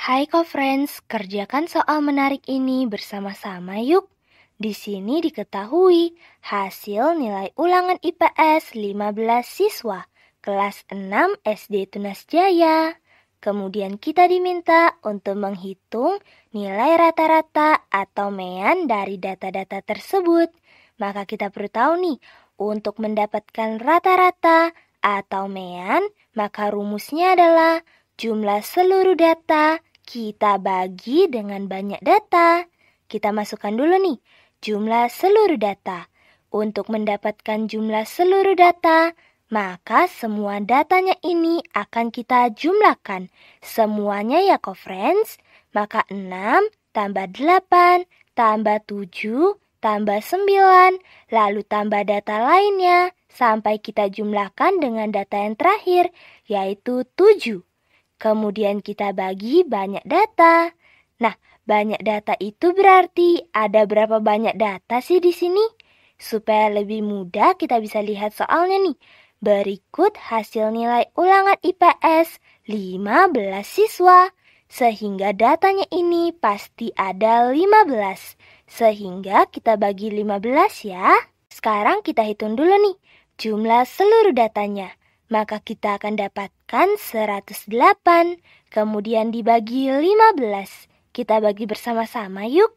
Hai co-friends, kerjakan soal menarik ini bersama-sama yuk. Di sini diketahui hasil nilai ulangan IPS 15 siswa kelas 6 SD Tunas Jaya. Kemudian kita diminta untuk menghitung nilai rata-rata atau mean dari data-data tersebut. Maka kita perlu tahu nih, untuk mendapatkan rata-rata atau mean, maka rumusnya adalah jumlah seluruh data kita bagi dengan banyak data. Kita masukkan dulu nih jumlah seluruh data. Untuk mendapatkan jumlah seluruh data, maka semua datanya ini akan kita jumlahkan. Semuanya ya, kok, friends? Maka 6 tambah 8 tambah 7 tambah 9, lalu tambah data lainnya sampai kita jumlahkan dengan data yang terakhir, yaitu 7. Kemudian kita bagi banyak data. Nah, banyak data itu berarti ada berapa banyak data sih di sini? Supaya lebih mudah kita bisa lihat soalnya nih. Berikut hasil nilai ulangan IPS 15 siswa. Sehingga datanya ini pasti ada 15. Sehingga kita bagi 15 ya. Sekarang kita hitung dulu nih jumlah seluruh datanya maka kita akan dapatkan 108, kemudian dibagi 15. Kita bagi bersama-sama yuk.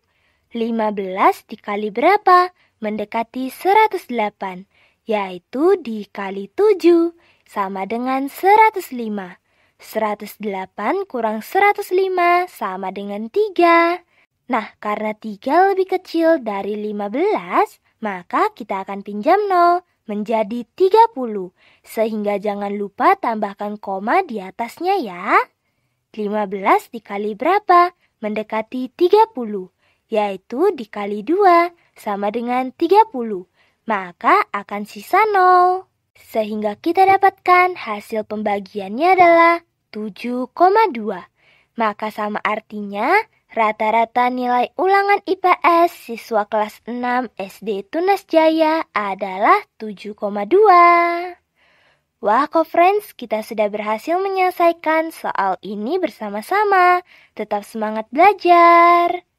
15 dikali berapa? Mendekati 108, yaitu dikali 7, sama dengan 105. 108 kurang 105 sama dengan 3. Nah, karena 3 lebih kecil dari 15, maka kita akan pinjam 0 menjadi 30, sehingga jangan lupa tambahkan koma di atasnya ya. 15 dikali berapa? Mendekati 30, yaitu dikali 2 sama dengan 30, maka akan sisa 0. Sehingga kita dapatkan hasil pembagiannya adalah 7,2. Maka sama artinya Rata-rata nilai ulangan IPS siswa kelas 6 SD Tunas Jaya adalah 7,2. Wah, kok friends, kita sudah berhasil menyelesaikan soal ini bersama-sama. Tetap semangat belajar.